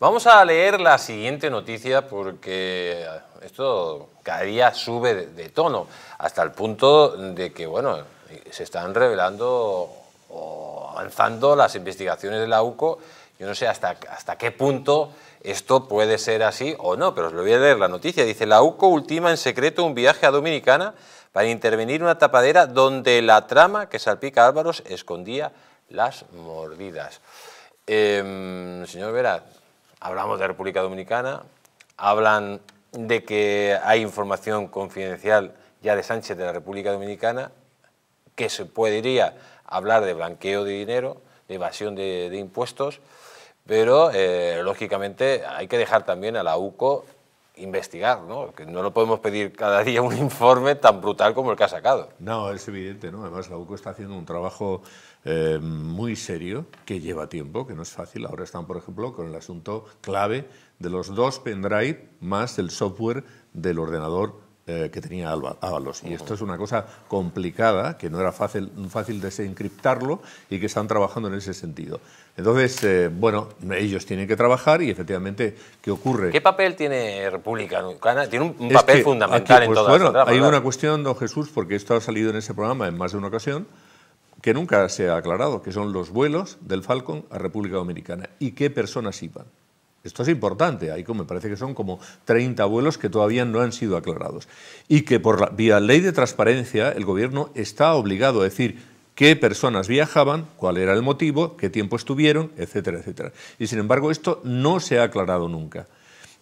Vamos a leer la siguiente noticia porque esto cada día sube de, tono, hasta el punto de que, bueno, se están revelando o avanzando las investigaciones de la UCO. Yo no sé hasta, hasta qué punto esto puede ser así o no, pero os lo voy a leer la noticia. Dice, la UCO ultima en secreto un viaje a Dominicana para intervenir en una tapadera donde la trama que salpica a escondía las mordidas. Em, señor Vera, hablamos de República Dominicana, hablan de que hay información confidencial ya de Sánchez de la República Dominicana, que se podría hablar de blanqueo de dinero, de evasión de, impuestos, pero eh, lógicamente hay que dejar también a la UCO investigar, ¿no? Que no lo podemos pedir cada día un informe tan brutal como el que ha sacado. No, es evidente, ¿no? Además, la UCO está haciendo un trabajo eh, muy serio que lleva tiempo, que no es fácil. Ahora están, por ejemplo, con el asunto clave de los dos pendrive más el software del ordenador eh, que tenía Ábalos. Y esto es una cosa complicada, que no era fácil, fácil desencriptarlo y que están trabajando en ese sentido. Entonces, eh, bueno, ellos tienen que trabajar y efectivamente, ¿qué ocurre? ¿Qué papel tiene República Dominicana? Tiene un, papel fundamental en pues, Bueno, hay una cuestión, don Jesús, porque esto ha salido en ese programa en más de una ocasión, que nunca se ha aclarado, que son los vuelos del Falcon a República Dominicana y qué personas iban. Esto es importante, como, me parece que son como 30 vuelos que todavía no han sido aclarados. Y que por la, vía ley de transparencia el gobierno está obligado a decir qué personas viajaban, cuál era el motivo, qué tiempo estuvieron, etcétera, etcétera. Y sin embargo esto no se ha aclarado nunca.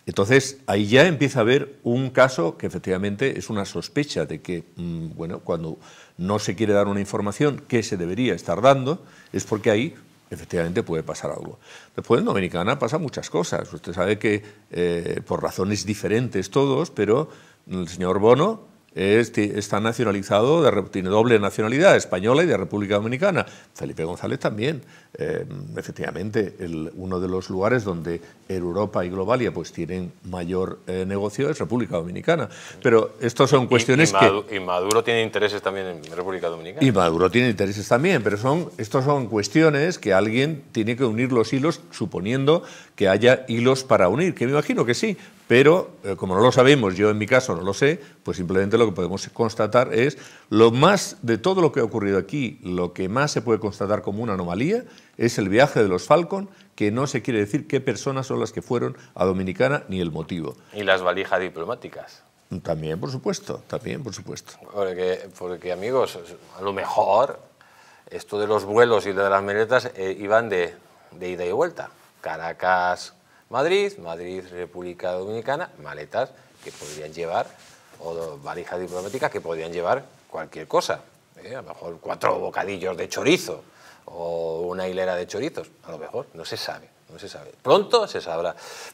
Entonces, ahí ya empieza a haber un caso que efectivamente es una sospecha de que, mm, bueno, cuando no se quiere dar una información que se debería estar dando, es porque hay efectivamente puede pasar algo. Después en Dominicana pasa muchas cosas. Usted sabe que eh, por razones diferentes todos, pero el señor Bono este está nacionalizado de, tiene doble nacionalidad, española y de República Dominicana. Felipe González también. Eh, efectivamente, uno de los lugares donde Europa y Globalia pues, tienen mayor eh, negocio es República Dominicana. Pero estos son cuestiones que... Y Maduro tiene intereses también en República Dominicana. Y Maduro tiene intereses también, pero son, estos son cuestiones que alguien tiene que unir los hilos suponiendo que haya hilos para unir, que me imagino que sí, pero eh, como no lo sabemos, yo en mi caso no lo sé, pues simplemente lo que podemos constatar es lo más de todo lo que ha ocurrido aquí, lo que más se puede constatar como una anomalía es el viaje de los Falcon, que no se quiere decir qué personas son las que fueron a Dominicana ni el motivo. Y las valijas diplomáticas. También, por supuesto, también, por supuesto. Porque, amigos, a lo mejor esto de los vuelos y de las maletas eh, iban de ida y vuelta. Caracas, Madrid, Madrid, República Dominicana, maletas que podrían llevar, o valijas diplomáticas que podrían llevar cualquier cosa. ¿eh? A lo mejor cuatro bocadillos de chorizo o una hilera de chorizos, a lo mejor, no se sabe, no se sabe. Pronto se sabrá.